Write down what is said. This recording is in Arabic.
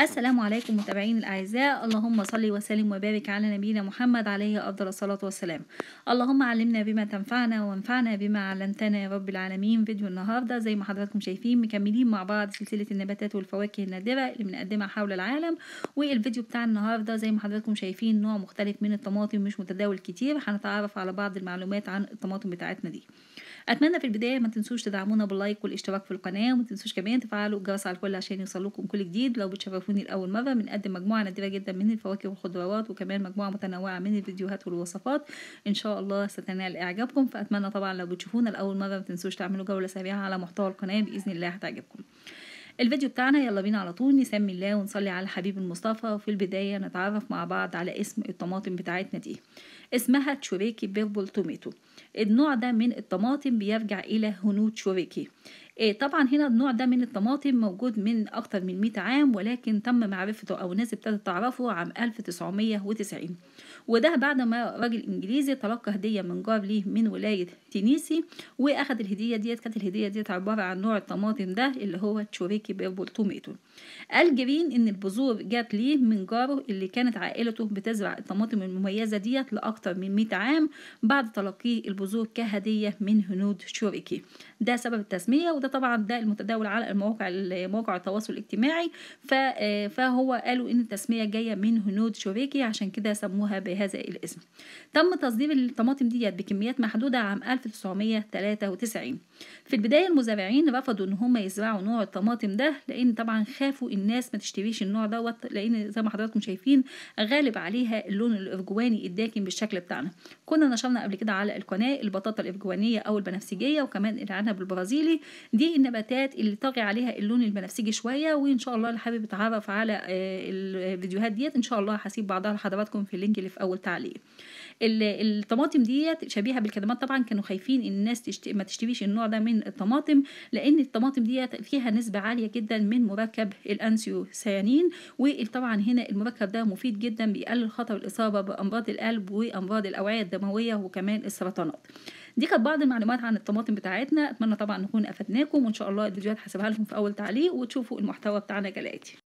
السلام عليكم متابعين الأعزاء اللهم صل وسلم وبارك على نبينا محمد عليه أفضل الصلاة والسلام اللهم علمنا بما تنفعنا وانفعنا بما علمتنا يا رب العالمين فيديو النهاردة زي ما حضراتكم شايفين مكملين مع بعض سلسلة النباتات والفواكه النادرة اللي بنقدمها حول العالم والفيديو بتاع النهاردة زي ما حضراتكم شايفين نوع مختلف من الطماطم مش متداول كتير هنتعرف على بعض المعلومات عن الطماطم بتاعتنا دي اتمنى في البدايه ما تنسوش تدعمونا باللايك والاشتراك في القناه وما تنسوش كمان تفعلوا الجرس على الكل عشان يوصلكم كل جديد لو بتشرفوا من الأول مرة بنقدم مجموعة نادرة جدا من الفواكه والخضروات وكمان مجموعة متنوعة من الفيديوهات والوصفات إن شاء الله ستنال إعجابكم فأتمنى طبعا لو بتشوفونا لأول مرة متنسوش تعملوا جولة سريعة على محتوى القناة بإذن الله هتعجبكم الفيديو بتاعنا يلا بينا على طول نسمي الله ونصلي على الحبيب المصطفى وفي البداية نتعرف مع بعض على اسم الطماطم بتاعتنا دي اسمها تشوريكي بيربل توميتو النوع ده من الطماطم بيرجع إلى هنود شوريكي آه، طبعا هنا النوع ده من الطماطم موجود من أكتر من 100 عام ولكن تم معرفته أو الناس ابتدت تعرفه عام 1990 وده بعد ما راجل إنجليزي تلقى هدية من جار ليه من ولاية تينيسي وأخد الهدية ديت كانت الهدية ديت عبارة عن نوع الطماطم ده اللي هو تشوريكي بيربل توميتو قال جرين إن البذور جات ليه من جاره اللي كانت عائلته بتزرع الطماطم المميزة ديت لأكتر من 100 عام بعد تلقيه البذور كهدية من هنود شوريكي ده سبب التسمية الإلكترونية وده طبعا ده المتداول على المواقع مواقع التواصل الاجتماعي آه، فهو قالوا إن التسمية جاية من هنود شوبيكي عشان كده سموها بهذا الاسم تم تصدير الطماطم ديت بكميات محدودة عام 1993 في البداية المزارعين رفضوا إن هم يزرعوا نوع الطماطم ده لأن طبعا خافوا الناس ما تشتريش النوع دوت لأن زي ما حضراتكم شايفين غالب عليها اللون الإرجواني الداكن بالشكل بتاعنا كنا نشرنا قبل كده على القناة البطاطا الإرجوانية أو البنفسجية وكمان العنب البرازيلي دي النباتات اللي طاغي عليها اللون البنفسجي شويه وان شاء الله اللي حابب يتعرف على آه، الفيديوهات ديت ان شاء الله هسيب بعضها لحضراتكم في اللينك اللي في اول تعليق الطماطم ديت شبيهه بالكدمات طبعا كانوا خايفين ان الناس تشتي... ما تشتريش النوع ده من الطماطم لان الطماطم ديت فيها نسبه عاليه جدا من مركب الانسيوسيانين وطبعا هنا المركب ده مفيد جدا بيقلل خطر الاصابه بامراض القلب وامراض الاوعيه الدمويه وكمان السرطانات دي كانت بعض المعلومات عن الطماطم بتاعتنا اتمنى طبعا نكون افدناكم وان شاء الله الفيديوهات هسيبها لكم في اول تعليق وتشوفوا المحتوى بتاعنا كالاتي